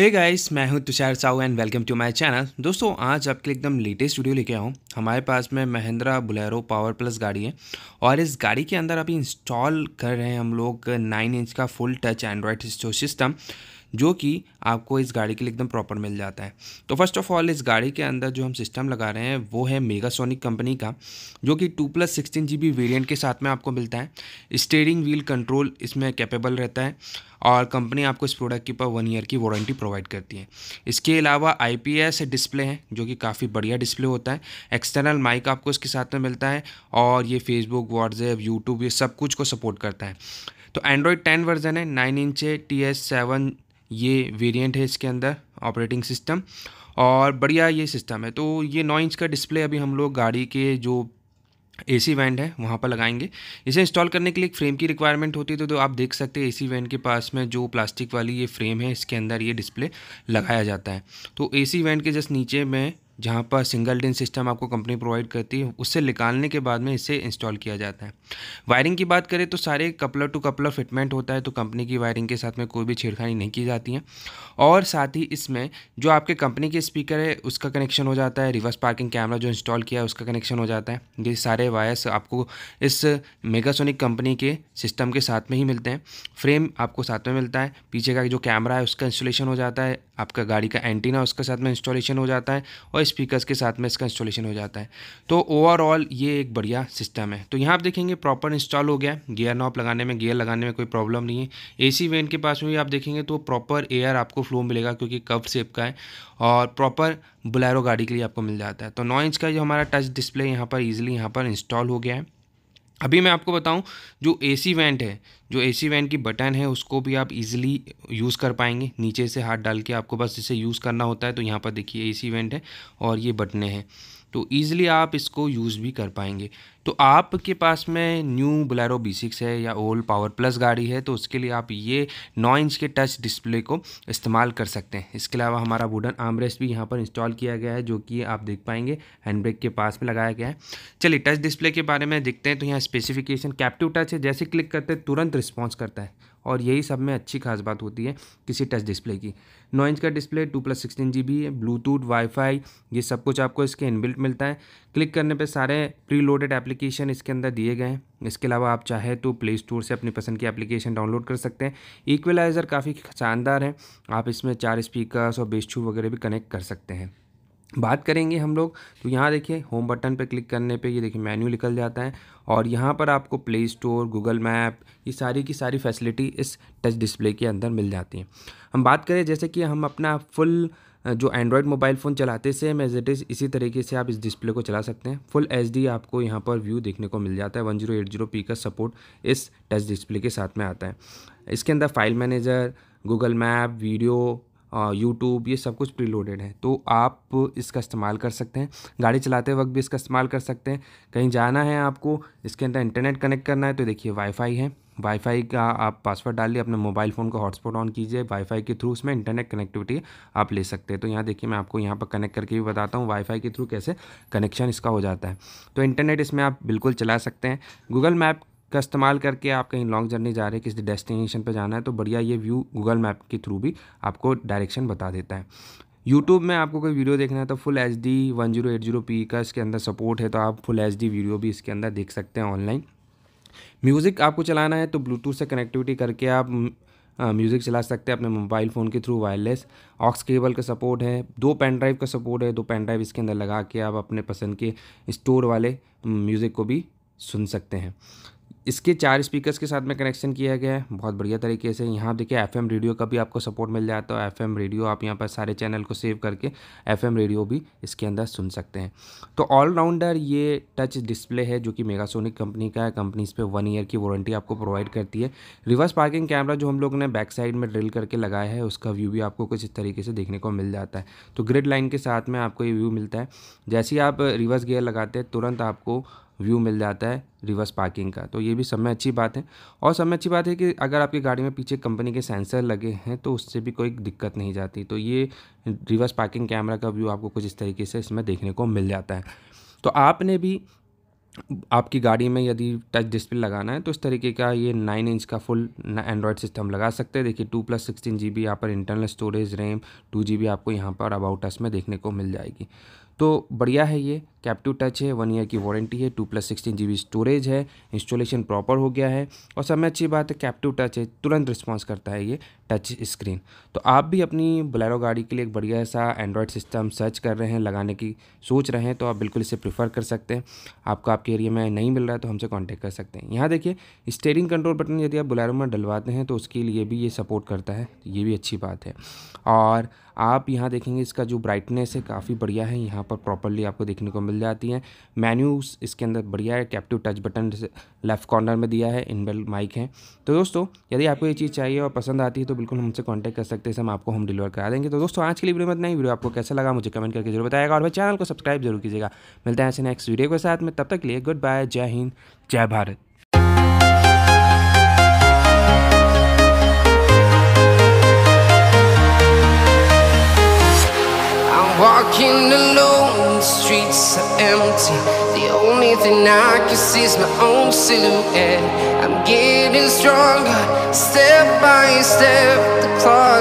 हे hey guys मैं हूं Tushar Sahu and welcome to my channel दोस्तों आज आपके लिए एकदम लेटेस्ट वीडियो लेके आऊँ हमारे पास में महिंद्रा बुलेरो पावर प्लस गाड़ी है और इस गाड़ी के अंदर अभी इंस्टॉल कर रहे हैं हम लोग नाइन इंच का फुल टच एंड्रॉयड सिस्टम जो कि आपको इस गाड़ी के लिए एकदम प्रॉपर मिल जाता है तो फर्स्ट ऑफ ऑल इस गाड़ी के अंदर जो हम सिस्टम लगा रहे हैं वो है मेगासोनिक कंपनी का जो कि two plus sixteen G B variant के साथ में आपको मिलता है स्टेयरिंग व्हील कंट्रोल इसमें कैपेबल रहता है और कंपनी आपको इस प्रोडक्ट के ऊपर वन ईयर की वारंटी प्रोवाइड करती है इसके अलावा आई पी एस डिस्प्ले है जो कि काफ़ी बढ़िया डिस्प्ले होता है एक्सटर्नल माइक आपको इसके साथ में मिलता है और ये फेसबुक व्हाट्सएप यूट्यूब ये सब कुछ को सपोर्ट करता है तो एंड्रॉयड टेन वर्जन है नाइन इंच है टी एस सेवन ये वेरिएंट है इसके अंदर ऑपरेटिंग सिस्टम और बढ़िया ये सिस्टम है तो ये नौ इंच का डिस्प्ले अभी हम लोग गाड़ी के जो ए सी वैंड है वहाँ पर लगाएंगे इसे इंस्टॉल करने के लिए एक फ्रेम की रिक्वायरमेंट होती है तो, तो आप देख सकते हैं ए सी वैंड के पास में जो प्लास्टिक वाली ये फ्रेम है इसके अंदर ये डिस्प्ले लगाया जाता है तो ए सी वैंड के जस्ट नीचे में जहाँ पर सिंगल डिन सिस्टम आपको कंपनी प्रोवाइड करती है उससे निकालने के बाद में इसे इंस्टॉल किया जाता है वायरिंग की बात करें तो सारे कपलर टू कपलर फिटमेंट होता है तो कंपनी की वायरिंग के साथ में कोई भी छेड़खानी नहीं की जाती है और साथ ही इसमें जो आपके कंपनी के स्पीकर है उसका कनेक्शन हो जाता है रिवर्स पार्किंग कैमरा जो इंस्टॉल किया है उसका कनेक्शन हो जाता है ये सारे वायर्स आपको इस मेगासोनिक कंपनी के सिस्टम के साथ में ही मिलते हैं फ्रेम आपको साथ में मिलता है पीछे का जो कैमरा है उसका इंस्टॉलेशन हो जाता है आपका गाड़ी का एंटीना उसके साथ में इंस्टॉलेशन हो जाता है और स्पीकर्स के साथ में इसका इंस्टॉलेशन हो जाता है तो ओवरऑल ये एक बढ़िया सिस्टम है तो यहाँ आप देखेंगे प्रॉपर इंस्टॉल हो गया गियर नॉप लगाने में गियर लगाने में कोई प्रॉब्लम नहीं है ए वैन के पास में भी आप देखेंगे तो प्रॉपर एयर आपको फ्लो मिलेगा क्योंकि कव सेप का है और प्रॉपर बुलैरो गाड़ी के लिए आपको मिल जाता है तो नौ इंच का जो हमारा टच डिस्प्ले यहाँ पर ईजिली यहाँ पर इंस्टॉल हो गया है अभी मैं आपको बताऊं जो ए सी वेंट है जो ए सी वेंट की बटन है उसको भी आप इजीली यूज़ कर पाएंगे नीचे से हाथ डाल के आपको बस इसे यूज़ करना होता है तो यहाँ पर देखिए ए सी वेंट है और ये बटने हैं तो ईज़िली आप इसको यूज़ भी कर पाएंगे तो आपके पास में न्यू बलैरो बी सिक्स है या ओल्ड पावर प्लस गाड़ी है तो उसके लिए आप ये नौ इंच के टच डिस्प्ले को इस्तेमाल कर सकते हैं इसके अलावा हमारा वुडन आमरेस भी यहाँ पर इंस्टॉल किया गया है जो कि आप देख पाएंगे हैंड ब्रेक के पास में लगाया गया है चलिए टच डिस्प्ले के बारे में देखते हैं तो यहाँ स्पेसिफिकेशन कैप्टिव टच है जैसे क्लिक करते हैं तुरंत रिस्पॉन्स करता है और यही सब में अच्छी खास बात होती है किसी टच डिस्प्ले की नौ इंच का display two plus sixteen G B है ब्लूटूथ वाईफाई ये सब कुछ आपको इसके इनबिल्ट मिलता है क्लिक करने पे सारे प्री लोडेड एप्लीकेशन इसके अंदर दिए गए हैं इसके अलावा आप चाहे तो प्ले स्टोर से अपनी पसंद की एप्लीकेशन डाउनलोड कर सकते हैं इक्वलाइज़र काफ़ी शानदार है आप इसमें चार स्पीकर और बेस्टू वगैरह भी कनेक्ट कर सकते हैं बात करेंगे हम लोग तो यहाँ देखिए होम बटन पर क्लिक करने पे ये देखिए मेन्यू निकल जाता है और यहाँ पर आपको प्ले स्टोर गूगल मैप ये सारी की सारी फैसिलिटी इस टच डिस्प्ले के अंदर मिल जाती हैं हम बात करें जैसे कि हम अपना फुल जो एंड्रॉयड मोबाइल फ़ोन चलाते सेम एज इट इज़ इसी तरीके से आप इस डिस्प्ले को चला सकते हैं फुल एच आपको यहाँ पर व्यू देखने को मिल जाता है one zero eight zero P का सपोर्ट इस टच डिस्प्ले के साथ में आता है इसके अंदर file manager Google map video YouTube ये सब कुछ प्रीलोडेड है तो आप इसका इस्तेमाल कर सकते हैं गाड़ी चलाते वक्त भी इसका इस्तेमाल कर सकते हैं कहीं जाना है आपको इसके अंदर इंटरनेट कनेक्ट करना है तो देखिए वाईफाई है वाईफाई का आप पासवर्ड डालिए अपने मोबाइल फ़ोन का हॉटस्पॉट ऑन कीजिए वाईफाई के थ्रू उसमें इंटरनेट कनेक्टिविटी आप ले सकते हैं तो यहाँ देखिए मैं आपको यहाँ पर कनेक्ट करके भी बताता हूँ वाईफाई के थ्रू कैसे कनेक्शन इसका हो जाता है तो इंटरनेट इसमें आप बिल्कुल चला सकते हैं गूगल मैप का इस्तेमाल करके आप कहीं लॉन्ग जर्नी जा रहे हैं किसी डेस्टिनेशन पर जाना है तो बढ़िया ये व्यू गूगल मैप के थ्रू भी आपको डायरेक्शन बता देता है यूट्यूब में आपको कोई वीडियो देखना है तो full H D one zero eight zero P का इसके अंदर सपोर्ट है तो आप फुल एच डी वीडियो भी इसके अंदर देख सकते हैं ऑनलाइन म्यूज़िक आपको चलाना है तो ब्लूटूथ से कनेक्टिविटी करके आप म्यूज़िक चला सकते हैं अपने मोबाइल फ़ोन के थ्रू वायरलेस ऑक्स केबल का सपोर्ट है दो पेन ड्राइव का सपोर्ट है दो पेन ड्राइव इसके अंदर लगा के आप अपने पसंद के स्टोर वाले म्यूज़िक को भी सुन सकते हैं इसके चार स्पीकर्स के साथ में कनेक्शन किया गया है बहुत बढ़िया तरीके से यहाँ देखिए एफएम रेडियो का भी आपको सपोर्ट मिल जाता है एफएम रेडियो आप यहाँ पर सारे चैनल को सेव करके एफएम रेडियो भी इसके अंदर सुन सकते हैं तो ऑलराउंडर ये टच डिस्प्ले है जो कि मेगासोनिक कंपनी का है कंपनी इस पर वन ईयर की वारंटी आपको प्रोवाइड करती है रिवर्स पार्किंग कैमरा जो हम लोग ने बैक साइड में ड्रिल करके लगाया है उसका व्यू भी आपको कुछ इस तरीके से देखने को मिल जाता है तो ग्रिड लाइन के साथ में आपको ये व्यू मिलता है जैसे ही आप रिवर्स गियर लगाते हैं तुरंत आपको व्यू मिल जाता है रिवर्स पार्किंग का तो ये भी सब में अच्छी बात है और सब में अच्छी बात है कि अगर आपकी गाड़ी में पीछे कंपनी के सेंसर लगे हैं तो उससे भी कोई दिक्कत नहीं जाती तो ये रिवर्स पार्किंग कैमरा का व्यू आपको कुछ इस तरीके से इसमें देखने को मिल जाता है तो आपने भी आपकी गाड़ी में यदि टच डिस्प्ले लगाना है तो इस तरीके का ये नाइन इंच का फुल एंड्रॉयड सिस्टम लगा सकते हैं देखिए two plus sixteen G B यहाँ पर internal storage RAM two G B आपको यहाँ पर अबाउट टच में देखने को मिल जाएगी तो बढ़िया है ये कैप्टिव टच है वन ईयर की वारंटी है two plus sixteen G storage है इंस्टॉलेशन प्रॉपर हो गया है और सब में अच्छी बात है कैप्टिव टच है तुरंत रिस्पॉन्स करता है ये टच स्क्रीन तो आप भी अपनी बोलेरो गाड़ी के लिए एक बढ़िया सा एंड्रॉयड सिस्टम सर्च कर रहे हैं लगाने की सोच रहे हैं तो आप बिल्कुल इसे प्रीफर कर सकते हैं आपको आपके एरिया में नहीं मिल रहा है तो हमसे कॉन्टैक्ट कर सकते हैं यहाँ देखिए स्टेयरिंग कंट्रोल बटन यदि आप बुलेरो में डलवाते हैं तो उसके लिए भी ये सपोर्ट करता है ये भी अच्छी बात है और आप यहाँ देखेंगे इसका जो ब्राइटनेस है काफ़ी बढ़िया है यहाँ पर प्रॉपरली आपको देखने को मिल जाती हैं मेन्यूज़ इसके अंदर बढ़िया है captive touch button left corner में दिया है इन माइक है तो दोस्तों यदि आपको ये चीज़ चाहिए और पसंद आती है तो बिल्कुल हमसे कॉन्टैक्ट कर सकते हैं हम आपको होम डिलीवर करा देंगे तो दोस्तों आज के लिए वीडियो में नहीं वीडियो आपको कैसा लगा मुझे कमेंट करके जरूर बताएगा और भाई चैनल को सब्सक्राइब जरूर कीजिएगा मिलते हैं ऐसे नेक्स्ट वीडियो के साथ में तब तक लिए गुड बाय जय हिंद जय Bharat Walking alone, the streets are empty. The only thing I can see is my own silhouette. I'm getting stronger, step by step. The clock.